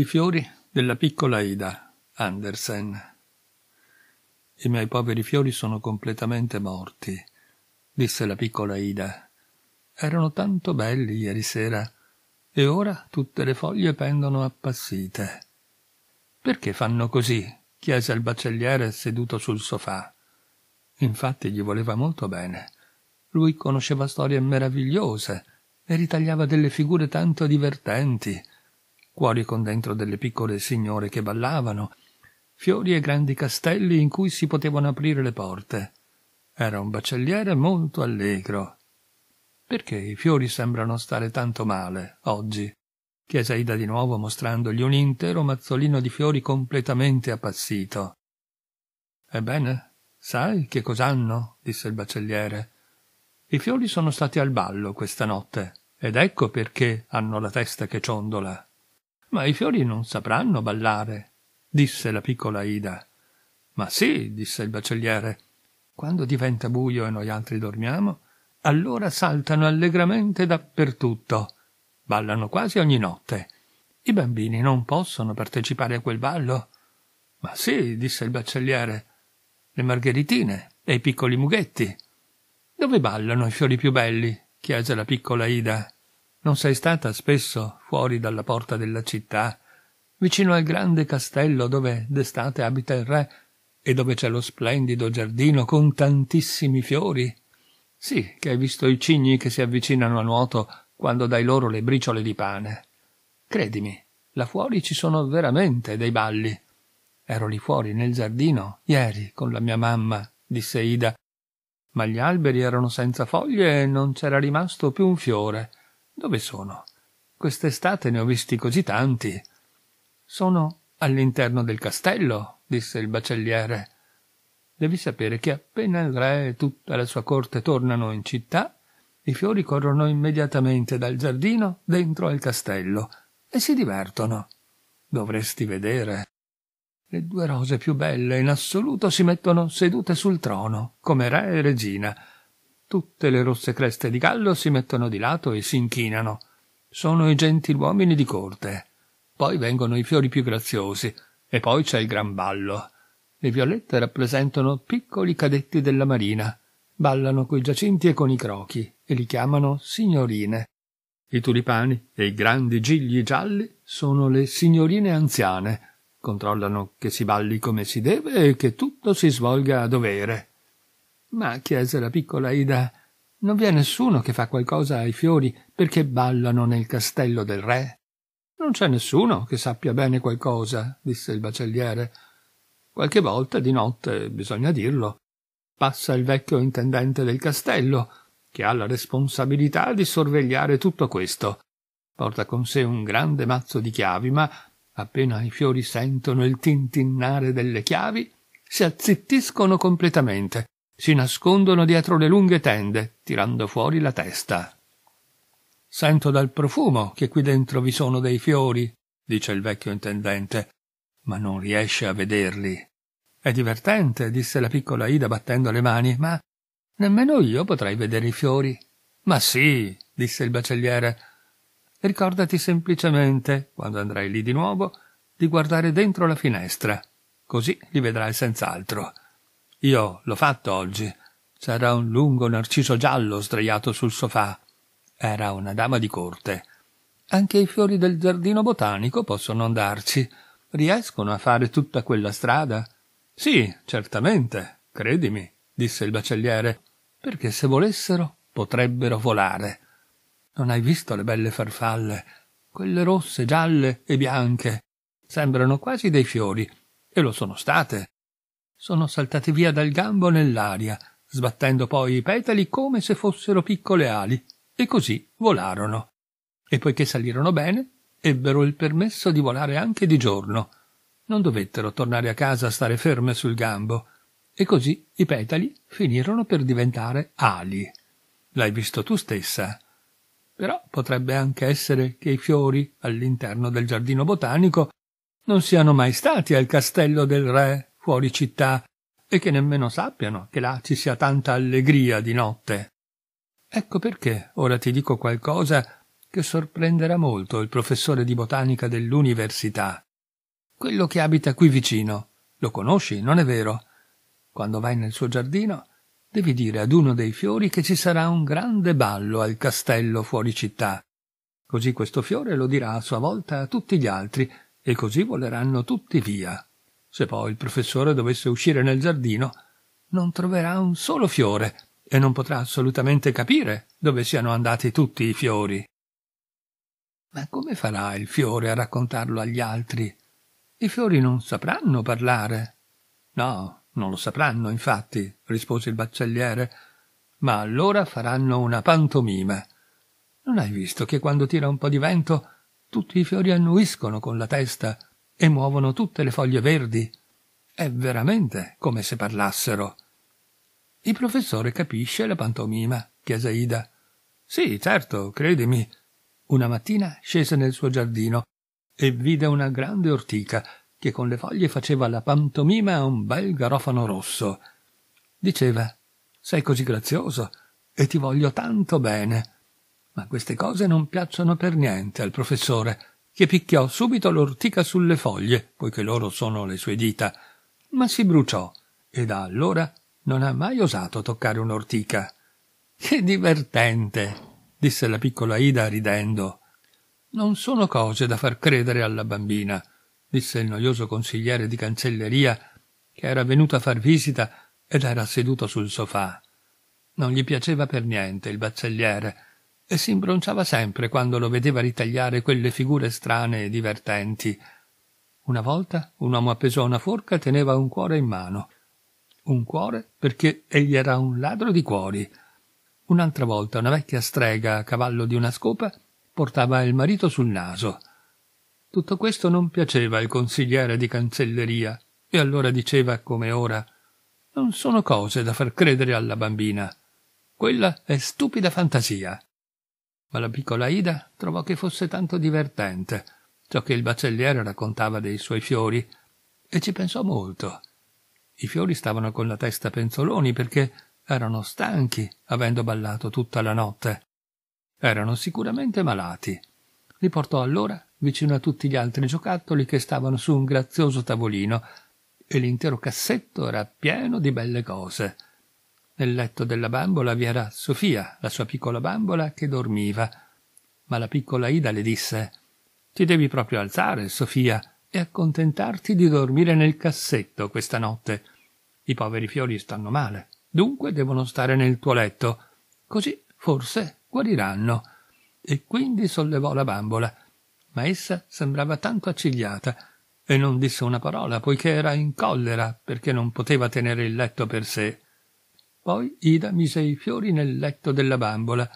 I fiori della piccola Ida Andersen. I miei poveri fiori sono completamente morti, disse la piccola Ida. Erano tanto belli ieri sera, e ora tutte le foglie pendono appassite. Perché fanno così? chiese il baccelliere seduto sul sofà. Infatti gli voleva molto bene. Lui conosceva storie meravigliose e ritagliava delle figure tanto divertenti cuori con dentro delle piccole signore che ballavano, fiori e grandi castelli in cui si potevano aprire le porte. Era un baccelliere molto allegro. Perché i fiori sembrano stare tanto male, oggi? chiese Ida di nuovo mostrandogli un intero mazzolino di fiori completamente appassito. Ebbene, sai che cos'hanno? disse il baccelliere. I fiori sono stati al ballo questa notte, ed ecco perché hanno la testa che ciondola. Ma i fiori non sapranno ballare, disse la piccola Ida. Ma sì, disse il baccelliere. Quando diventa buio e noi altri dormiamo, allora saltano allegramente dappertutto. Ballano quasi ogni notte. I bambini non possono partecipare a quel ballo? Ma sì, disse il baccelliere. Le margheritine e i piccoli mughetti. Dove ballano i fiori più belli? chiese la piccola Ida. Non sei stata spesso fuori dalla porta della città, vicino al grande castello dove d'estate abita il re e dove c'è lo splendido giardino con tantissimi fiori? Sì, che hai visto i cigni che si avvicinano a nuoto quando dai loro le briciole di pane. Credimi, là fuori ci sono veramente dei balli. Ero lì fuori nel giardino ieri con la mia mamma, disse Ida, ma gli alberi erano senza foglie e non c'era rimasto più un fiore. Dove sono? Quest'estate ne ho visti così tanti. Sono all'interno del castello, disse il baccelliere. Devi sapere che appena il re e tutta la sua corte tornano in città, i fiori corrono immediatamente dal giardino dentro al castello e si divertono. Dovresti vedere. Le due rose più belle in assoluto si mettono sedute sul trono, come re e regina, Tutte le rosse creste di gallo si mettono di lato e si inchinano. Sono i gentiluomini di corte. Poi vengono i fiori più graziosi, e poi c'è il gran ballo. Le violette rappresentano piccoli cadetti della marina. Ballano coi giacinti e con i crochi, e li chiamano signorine. I tulipani e i grandi gigli gialli sono le signorine anziane. Controllano che si balli come si deve e che tutto si svolga a dovere. Ma chiese la piccola Ida, non vi è nessuno che fa qualcosa ai fiori perché ballano nel castello del re? Non c'è nessuno che sappia bene qualcosa, disse il baccelliere. Qualche volta di notte, bisogna dirlo, passa il vecchio intendente del castello, che ha la responsabilità di sorvegliare tutto questo. Porta con sé un grande mazzo di chiavi, ma appena i fiori sentono il tintinnare delle chiavi, si azzittiscono completamente si nascondono dietro le lunghe tende, tirando fuori la testa. Sento dal profumo che qui dentro vi sono dei fiori, dice il vecchio intendente, ma non riesce a vederli. È divertente, disse la piccola Ida battendo le mani, ma nemmeno io potrei vedere i fiori. Ma sì, disse il baccelliere. Ricordati semplicemente, quando andrai lì di nuovo, di guardare dentro la finestra, così li vedrai senz'altro. Io l'ho fatto oggi. C'era un lungo narciso giallo sdraiato sul sofà. Era una dama di corte. Anche i fiori del giardino botanico possono andarci. Riescono a fare tutta quella strada? Sì, certamente, credimi, disse il baccelliere, perché se volessero potrebbero volare. Non hai visto le belle farfalle? Quelle rosse, gialle e bianche. Sembrano quasi dei fiori, e lo sono state sono saltati via dal gambo nell'aria, sbattendo poi i petali come se fossero piccole ali, e così volarono. E poiché salirono bene, ebbero il permesso di volare anche di giorno. Non dovettero tornare a casa a stare ferme sul gambo, e così i petali finirono per diventare ali. L'hai visto tu stessa. Però potrebbe anche essere che i fiori all'interno del giardino botanico non siano mai stati al castello del re fuori città e che nemmeno sappiano che là ci sia tanta allegria di notte. Ecco perché ora ti dico qualcosa che sorprenderà molto il professore di botanica dell'università. Quello che abita qui vicino. Lo conosci, non è vero? Quando vai nel suo giardino, devi dire ad uno dei fiori che ci sarà un grande ballo al castello fuori città. Così questo fiore lo dirà a sua volta a tutti gli altri, e così voleranno tutti via. Se poi il professore dovesse uscire nel giardino, non troverà un solo fiore e non potrà assolutamente capire dove siano andati tutti i fiori. Ma come farà il fiore a raccontarlo agli altri? I fiori non sapranno parlare. No, non lo sapranno, infatti, rispose il baccelliere, ma allora faranno una pantomima. Non hai visto che quando tira un po di vento tutti i fiori annuiscono con la testa e muovono tutte le foglie verdi. È veramente come se parlassero. Il professore capisce la pantomima, chiese Ida. Sì, certo, credimi. Una mattina scese nel suo giardino e vide una grande ortica che con le foglie faceva la pantomima a un bel garofano rosso. Diceva Sei così grazioso e ti voglio tanto bene. Ma queste cose non piacciono per niente al professore che picchiò subito l'ortica sulle foglie, poiché loro sono le sue dita, ma si bruciò e da allora non ha mai osato toccare un'ortica. Che divertente! disse la piccola Ida ridendo. Non sono cose da far credere alla bambina, disse il noioso consigliere di cancelleria che era venuto a far visita ed era seduto sul sofà. Non gli piaceva per niente il bazzelliere, e si imbronciava sempre quando lo vedeva ritagliare quelle figure strane e divertenti. Una volta un uomo appeso a una forca teneva un cuore in mano. Un cuore perché egli era un ladro di cuori. Un'altra volta una vecchia strega a cavallo di una scopa portava il marito sul naso. Tutto questo non piaceva al consigliere di cancelleria e allora diceva come ora non sono cose da far credere alla bambina. Quella è stupida fantasia ma la piccola Ida trovò che fosse tanto divertente ciò che il baccelliere raccontava dei suoi fiori e ci pensò molto. I fiori stavano con la testa penzoloni perché erano stanchi avendo ballato tutta la notte. Erano sicuramente malati. Li portò allora vicino a tutti gli altri giocattoli che stavano su un grazioso tavolino e l'intero cassetto era pieno di belle cose. Nel letto della bambola vi era Sofia, la sua piccola bambola, che dormiva. Ma la piccola Ida le disse Ti devi proprio alzare, Sofia, e accontentarti di dormire nel cassetto questa notte. I poveri fiori stanno male, dunque devono stare nel tuo letto. Così forse guariranno. E quindi sollevò la bambola, ma essa sembrava tanto accigliata e non disse una parola, poiché era in collera perché non poteva tenere il letto per sé. Poi Ida mise i fiori nel letto della bambola,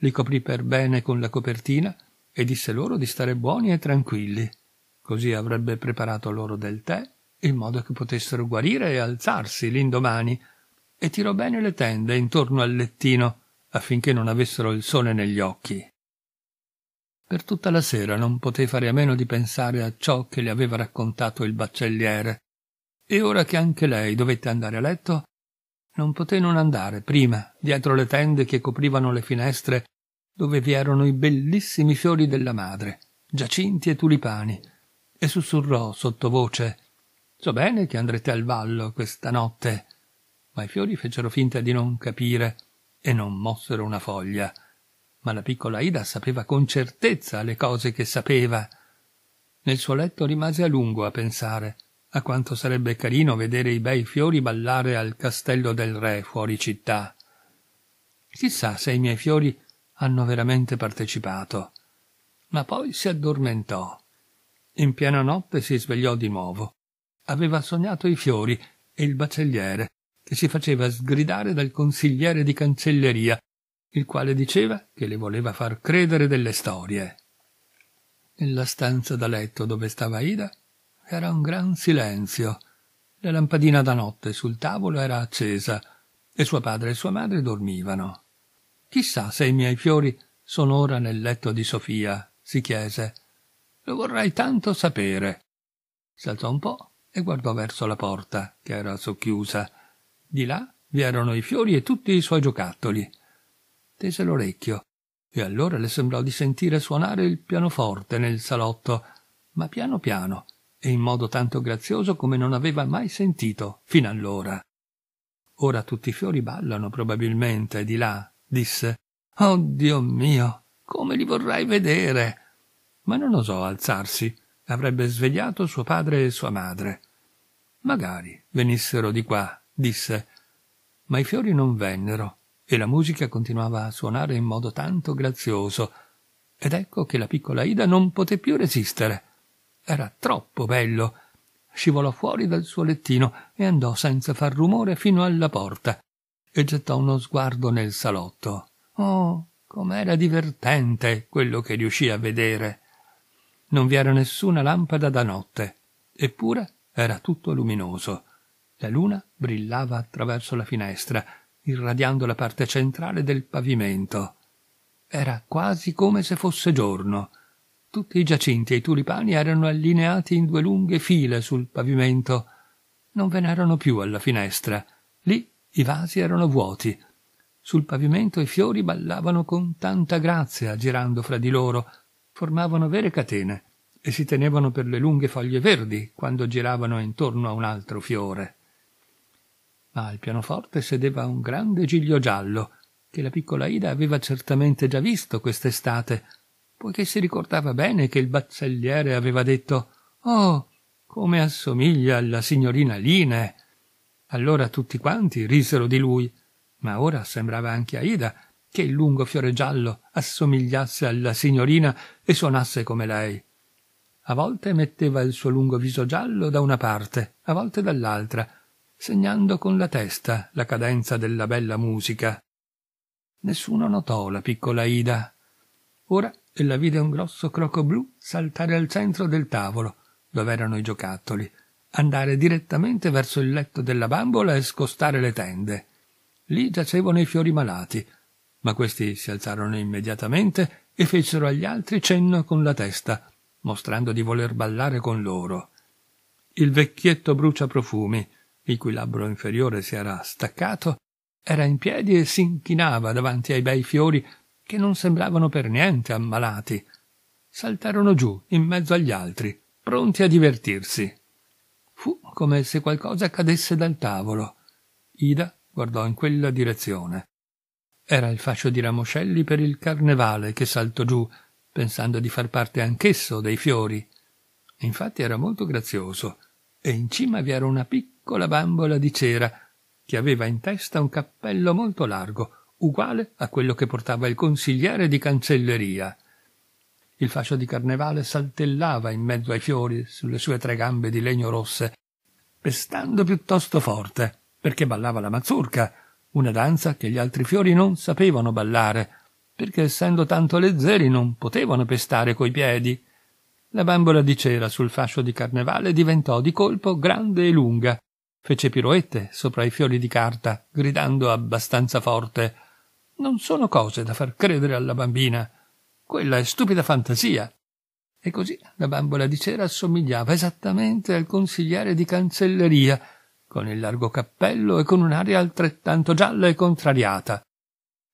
li coprì per bene con la copertina e disse loro di stare buoni e tranquilli. Così avrebbe preparato loro del tè in modo che potessero guarire e alzarsi l'indomani, e tirò bene le tende intorno al lettino affinché non avessero il sole negli occhi. Per tutta la sera non poté fare a meno di pensare a ciò che le aveva raccontato il baccelliere, e ora che anche lei dovette andare a letto, non poté non andare prima dietro le tende che coprivano le finestre dove vi erano i bellissimi fiori della madre, giacinti e tulipani, e sussurrò sottovoce So bene che andrete al ballo questa notte. Ma i fiori fecero finta di non capire e non mossero una foglia. Ma la piccola Ida sapeva con certezza le cose che sapeva. Nel suo letto rimase a lungo a pensare a quanto sarebbe carino vedere i bei fiori ballare al castello del re fuori città. Chissà se i miei fiori hanno veramente partecipato. Ma poi si addormentò. In piena notte si svegliò di nuovo. Aveva sognato i fiori e il bacelliere, che si faceva sgridare dal consigliere di cancelleria, il quale diceva che le voleva far credere delle storie. Nella stanza da letto dove stava Ida era un gran silenzio. La lampadina da notte sul tavolo era accesa e suo padre e sua madre dormivano. Chissà se i miei fiori sono ora nel letto di Sofia, si chiese. Lo vorrei tanto sapere. Si alzò un po' e guardò verso la porta, che era socchiusa. Di là vi erano i fiori e tutti i suoi giocattoli. Tese l'orecchio e allora le sembrò di sentire suonare il pianoforte nel salotto, ma piano piano e in modo tanto grazioso come non aveva mai sentito fino allora. Ora tutti i fiori ballano probabilmente di là, disse. Oh Dio mio, come li vorrai vedere! Ma non osò alzarsi, avrebbe svegliato suo padre e sua madre. Magari venissero di qua, disse. Ma i fiori non vennero, e la musica continuava a suonare in modo tanto grazioso. Ed ecco che la piccola Ida non poté più resistere era troppo bello. Scivolò fuori dal suo lettino e andò senza far rumore fino alla porta e gettò uno sguardo nel salotto. Oh, com'era divertente quello che riuscì a vedere! Non vi era nessuna lampada da notte, eppure era tutto luminoso. La luna brillava attraverso la finestra, irradiando la parte centrale del pavimento. Era quasi come se fosse giorno. Tutti i giacinti e i tulipani erano allineati in due lunghe file sul pavimento. Non ve n'erano più alla finestra. Lì i vasi erano vuoti. Sul pavimento i fiori ballavano con tanta grazia, girando fra di loro, formavano vere catene e si tenevano per le lunghe foglie verdi quando giravano intorno a un altro fiore. Ma al pianoforte sedeva un grande giglio giallo, che la piccola Ida aveva certamente già visto quest'estate, poiché si ricordava bene che il bazzelliere aveva detto «Oh, come assomiglia alla signorina Line!» Allora tutti quanti risero di lui, ma ora sembrava anche a Ida che il lungo fiore giallo assomigliasse alla signorina e suonasse come lei. A volte metteva il suo lungo viso giallo da una parte, a volte dall'altra, segnando con la testa la cadenza della bella musica. Nessuno notò la piccola Ida. Ora e la vide un grosso croco blu saltare al centro del tavolo, dove erano i giocattoli, andare direttamente verso il letto della bambola e scostare le tende. Lì giacevano i fiori malati, ma questi si alzarono immediatamente e fecero agli altri cenno con la testa, mostrando di voler ballare con loro. Il vecchietto bruciaprofumi, il cui labbro inferiore si era staccato, era in piedi e si inchinava davanti ai bei fiori che non sembravano per niente ammalati, saltarono giù in mezzo agli altri, pronti a divertirsi. Fu come se qualcosa cadesse dal tavolo. Ida guardò in quella direzione. Era il fascio di ramoscelli per il carnevale che saltò giù, pensando di far parte anch'esso dei fiori. Infatti era molto grazioso, e in cima vi era una piccola bambola di cera, che aveva in testa un cappello molto largo, uguale a quello che portava il consigliere di cancelleria. Il fascio di carnevale saltellava in mezzo ai fiori sulle sue tre gambe di legno rosse, pestando piuttosto forte, perché ballava la mazurca, una danza che gli altri fiori non sapevano ballare, perché essendo tanto leggeri non potevano pestare coi piedi. La bambola di cera sul fascio di carnevale diventò di colpo grande e lunga, fece piroette sopra i fiori di carta, gridando abbastanza forte non sono cose da far credere alla bambina. Quella è stupida fantasia. E così la bambola di cera assomigliava esattamente al consigliere di cancelleria, con il largo cappello e con un'aria altrettanto gialla e contrariata.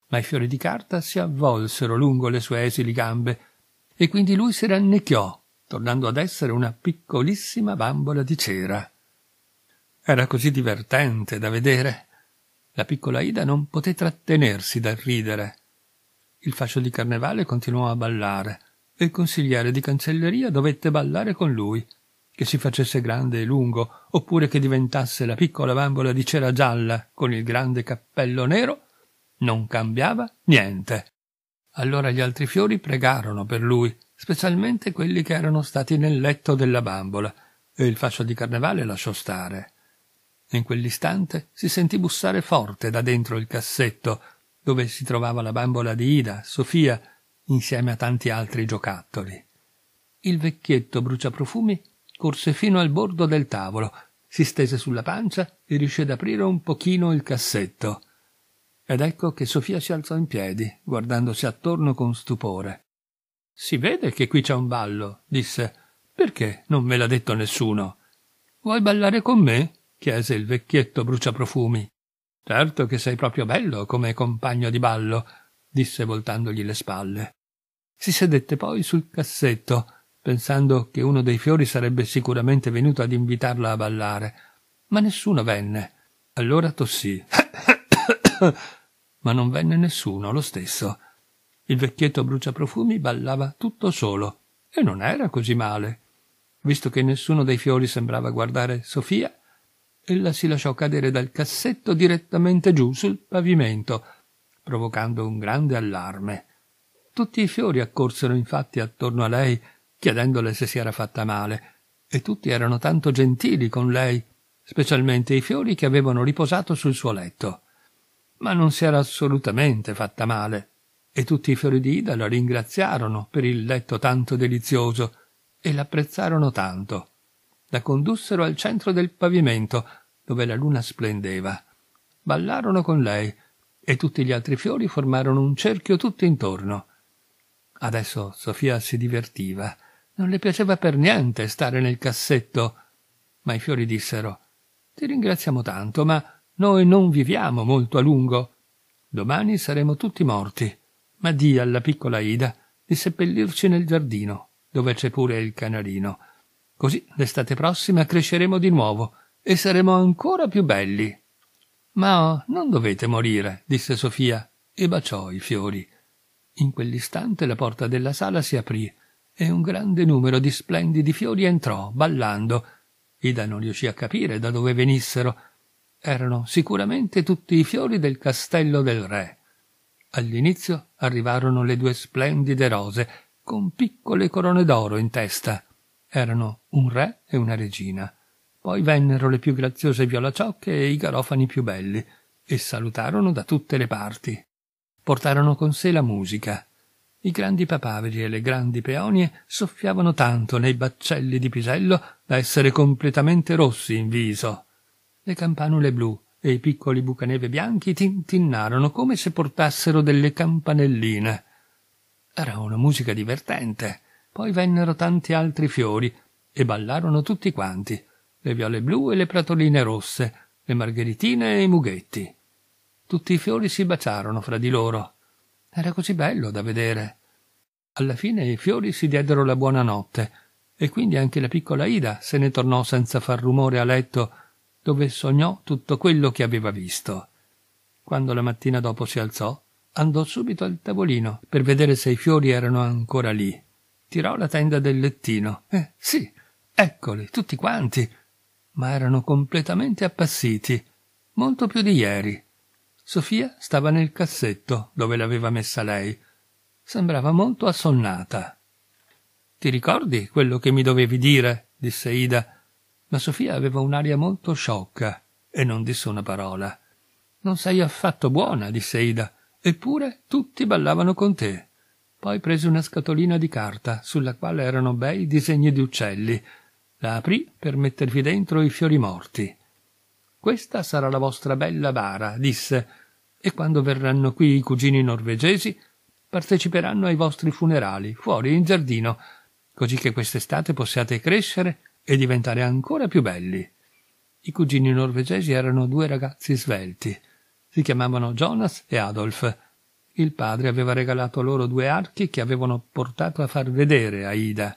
Ma i fiori di carta si avvolsero lungo le sue esili gambe, e quindi lui si rannicchiò, tornando ad essere una piccolissima bambola di cera. Era così divertente da vedere la piccola Ida non poté trattenersi dal ridere. Il fascio di carnevale continuò a ballare e il consigliere di cancelleria dovette ballare con lui, che si facesse grande e lungo, oppure che diventasse la piccola bambola di cera gialla con il grande cappello nero, non cambiava niente. Allora gli altri fiori pregarono per lui, specialmente quelli che erano stati nel letto della bambola, e il fascio di carnevale lasciò stare in quell'istante si sentì bussare forte da dentro il cassetto dove si trovava la bambola di Ida, Sofia, insieme a tanti altri giocattoli. Il vecchietto bruciaprofumi corse fino al bordo del tavolo, si stese sulla pancia e riuscì ad aprire un pochino il cassetto. Ed ecco che Sofia si alzò in piedi, guardandosi attorno con stupore. Si vede che qui c'è un ballo, disse. Perché non me l'ha detto nessuno? Vuoi ballare con me? chiese il vecchietto bruciaprofumi. Certo che sei proprio bello come compagno di ballo, disse voltandogli le spalle. Si sedette poi sul cassetto, pensando che uno dei fiori sarebbe sicuramente venuto ad invitarla a ballare, ma nessuno venne. Allora tossì. ma non venne nessuno lo stesso. Il vecchietto bruciaprofumi ballava tutto solo e non era così male. Visto che nessuno dei fiori sembrava guardare Sofia, ella si lasciò cadere dal cassetto direttamente giù sul pavimento, provocando un grande allarme. Tutti i fiori accorsero infatti attorno a lei, chiedendole se si era fatta male, e tutti erano tanto gentili con lei, specialmente i fiori che avevano riposato sul suo letto. Ma non si era assolutamente fatta male, e tutti i fiori di Ida la ringraziarono per il letto tanto delizioso e l'apprezzarono tanto la condussero al centro del pavimento, dove la luna splendeva. Ballarono con lei, e tutti gli altri fiori formarono un cerchio tutto intorno. Adesso Sofia si divertiva. Non le piaceva per niente stare nel cassetto. Ma i fiori dissero Ti ringraziamo tanto, ma noi non viviamo molto a lungo. Domani saremo tutti morti. Ma di alla piccola Ida di seppellirci nel giardino, dove c'è pure il canarino, Così l'estate prossima cresceremo di nuovo e saremo ancora più belli. Ma non dovete morire, disse Sofia e baciò i fiori. In quell'istante la porta della sala si aprì e un grande numero di splendidi fiori entrò, ballando. Ida non riuscì a capire da dove venissero. Erano sicuramente tutti i fiori del castello del re. All'inizio arrivarono le due splendide rose, con piccole corone d'oro in testa. Erano un re e una regina. Poi vennero le più graziose violaciocche e i garofani più belli, e salutarono da tutte le parti. Portarono con sé la musica. I grandi papaveri e le grandi peonie soffiavano tanto nei baccelli di pisello da essere completamente rossi in viso. Le campanule blu e i piccoli bucaneve bianchi tintinnarono come se portassero delle campanelline. Era una musica divertente poi vennero tanti altri fiori e ballarono tutti quanti, le viole blu e le pratoline rosse, le margheritine e i mughetti. Tutti i fiori si baciarono fra di loro. Era così bello da vedere. Alla fine i fiori si diedero la buona notte e quindi anche la piccola Ida se ne tornò senza far rumore a letto dove sognò tutto quello che aveva visto. Quando la mattina dopo si alzò, andò subito al tavolino per vedere se i fiori erano ancora lì tirò la tenda del lettino. Eh, sì, eccoli, tutti quanti. Ma erano completamente appassiti, molto più di ieri. Sofia stava nel cassetto dove l'aveva messa lei. Sembrava molto assonnata. Ti ricordi quello che mi dovevi dire? disse Ida. Ma Sofia aveva un'aria molto sciocca e non disse una parola. Non sei affatto buona, disse Ida, eppure tutti ballavano con te. Poi prese una scatolina di carta, sulla quale erano bei disegni di uccelli. La aprì per mettervi dentro i fiori morti. Questa sarà la vostra bella bara, disse, e quando verranno qui i cugini norvegesi parteciperanno ai vostri funerali, fuori in giardino, così che quest'estate possiate crescere e diventare ancora più belli. I cugini norvegesi erano due ragazzi svelti. Si chiamavano Jonas e Adolf il padre aveva regalato loro due archi che avevano portato a far vedere a Ida.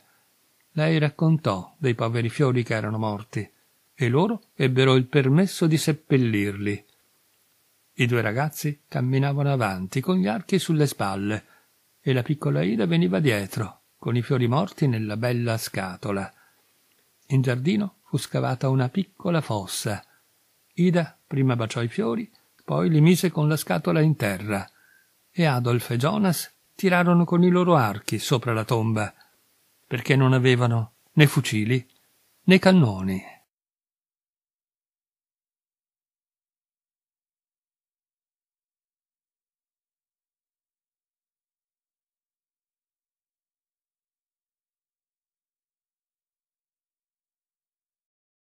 Lei raccontò dei poveri fiori che erano morti e loro ebbero il permesso di seppellirli. I due ragazzi camminavano avanti con gli archi sulle spalle e la piccola Ida veniva dietro con i fiori morti nella bella scatola. In giardino fu scavata una piccola fossa. Ida prima baciò i fiori, poi li mise con la scatola in terra e Adolf e Jonas tirarono con i loro archi sopra la tomba, perché non avevano né fucili né cannoni.